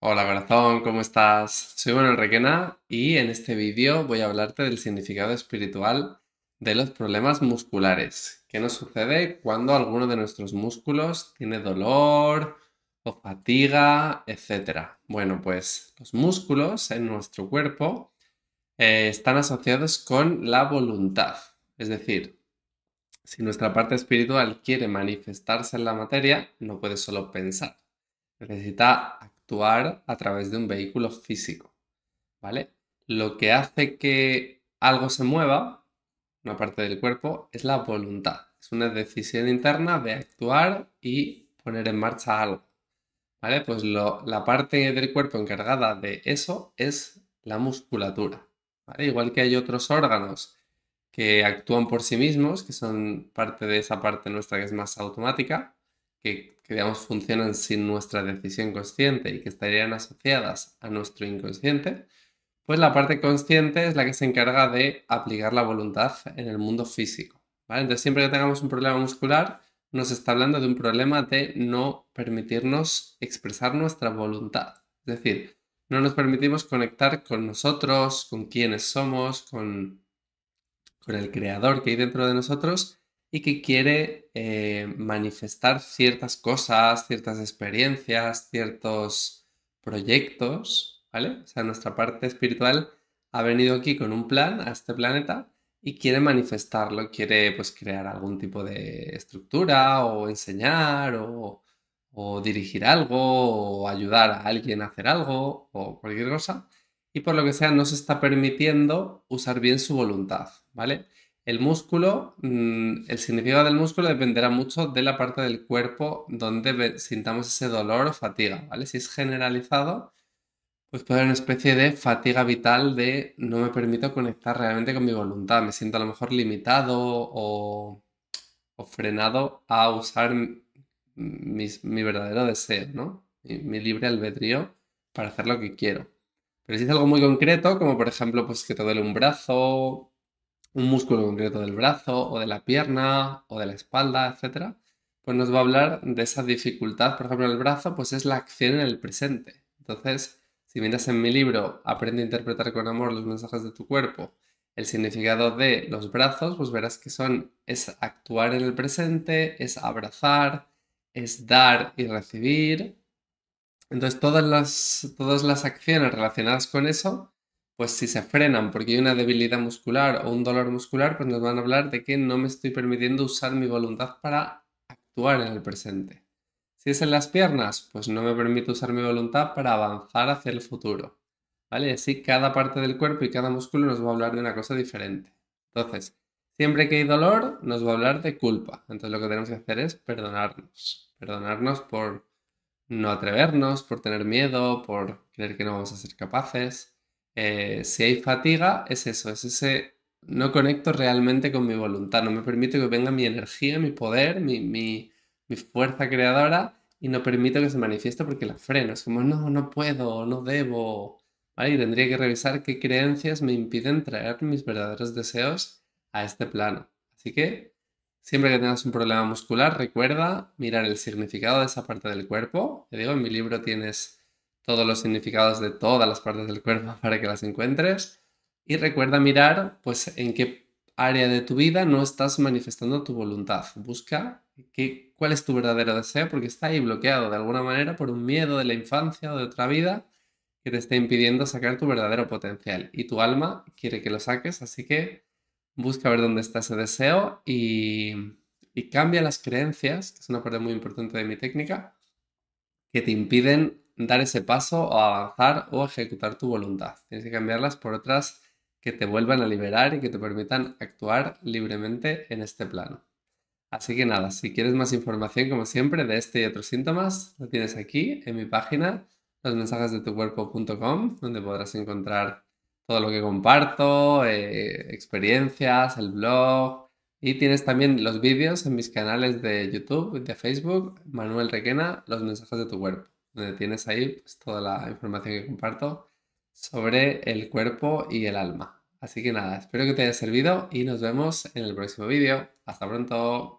Hola corazón, ¿cómo estás? Soy Manuel Requena y en este vídeo voy a hablarte del significado espiritual de los problemas musculares. ¿Qué nos sucede cuando alguno de nuestros músculos tiene dolor o fatiga, etcétera? Bueno, pues los músculos en nuestro cuerpo eh, están asociados con la voluntad. Es decir, si nuestra parte espiritual quiere manifestarse en la materia, no puede solo pensar necesita actuar a través de un vehículo físico, ¿vale? Lo que hace que algo se mueva, una parte del cuerpo, es la voluntad. Es una decisión interna de actuar y poner en marcha algo, ¿vale? Pues la parte del cuerpo encargada de eso es la musculatura, Igual que hay otros órganos que actúan por sí mismos, que son parte de esa parte nuestra que es más automática, que, digamos, funcionan sin nuestra decisión consciente y que estarían asociadas a nuestro inconsciente, pues la parte consciente es la que se encarga de aplicar la voluntad en el mundo físico. ¿vale? Entonces, siempre que tengamos un problema muscular, nos está hablando de un problema de no permitirnos expresar nuestra voluntad. Es decir, no nos permitimos conectar con nosotros, con quienes somos, con, con el creador que hay dentro de nosotros y que quiere eh, manifestar ciertas cosas, ciertas experiencias, ciertos proyectos, ¿vale? O sea, nuestra parte espiritual ha venido aquí con un plan a este planeta y quiere manifestarlo, quiere pues crear algún tipo de estructura o enseñar o, o dirigir algo o ayudar a alguien a hacer algo o cualquier cosa y por lo que sea no se está permitiendo usar bien su voluntad, ¿vale? El músculo, mm, el significado del músculo dependerá mucho de la parte del cuerpo donde sintamos ese dolor o fatiga, ¿vale? Si es generalizado, pues puede haber una especie de fatiga vital de no me permito conectar realmente con mi voluntad, me siento a lo mejor limitado o, o frenado a usar mi verdadero deseo, ¿no? Mi, libre albedrío para hacer lo que quiero. Pero si es algo muy concreto, como por ejemplo pues que te duele un brazo, un músculo concreto del brazo o de la pierna o de la espalda, etc., pues nos va a hablar de esa dificultad. Por ejemplo, el brazo, pues es la acción en el presente. Entonces, si miras en mi libro Aprende a interpretar con amor los mensajes de tu cuerpo, el significado de los brazos, pues verás que son es actuar en el presente, es abrazar, es dar y recibir. Entonces, todas las, todas las acciones relacionadas con eso pues si se frenan porque hay una debilidad muscular o un dolor muscular, pues nos van a hablar de que no me estoy permitiendo usar mi voluntad para actuar en el presente. Si es en las piernas, pues no me permite usar mi voluntad para avanzar hacia el futuro. ¿Vale? Así cada parte del cuerpo y cada músculo nos va a hablar de una cosa diferente. Entonces, siempre que hay dolor, nos va a hablar de culpa. Entonces lo que tenemos que hacer es perdonarnos. Perdonarnos por no atrevernos, por tener miedo, por creer que no vamos a ser capaces. Eh, si hay fatiga, es eso, es ese no conecto realmente con mi voluntad, no me permito que venga mi energía, mi poder, mi, mi fuerza creadora y no permito que se manifieste porque la freno, es como no, no puedo, no debo, ¿vale? Y tendría que revisar qué creencias me impiden traer mis verdaderos deseos a este plano. Así que Siempre que tengas un problema muscular, recuerda mirar el significado de esa parte del cuerpo. Te digo, en mi libro tienes todos los significados de todas las partes del cuerpo para que las encuentres. Y recuerda mirar pues en qué área de tu vida no estás manifestando tu voluntad. Busca qué, cuál es tu verdadero deseo porque está ahí bloqueado de alguna manera por un miedo de la infancia o de otra vida que te está impidiendo sacar tu verdadero potencial. Y tu alma quiere que lo saques, así que busca ver dónde está ese deseo y, y cambia las creencias, que es una parte muy importante de mi técnica, que te impiden dar ese paso o avanzar o ejecutar tu voluntad. Tienes que cambiarlas por otras que te vuelvan a liberar y que te permitan actuar libremente en este plano. Así que nada, si quieres más información como siempre de este y otros síntomas, lo tienes aquí en mi página cuerpo.com, donde podrás encontrar todo lo que comparto, eh, experiencias, el blog. Y tienes también los vídeos en mis canales de YouTube y de Facebook, Manuel Requena, Los mensajes de tu cuerpo donde tienes ahí pues, toda la información que comparto sobre el cuerpo y el alma. Así que nada, espero que te haya servido y nos vemos en el próximo vídeo. Hasta pronto.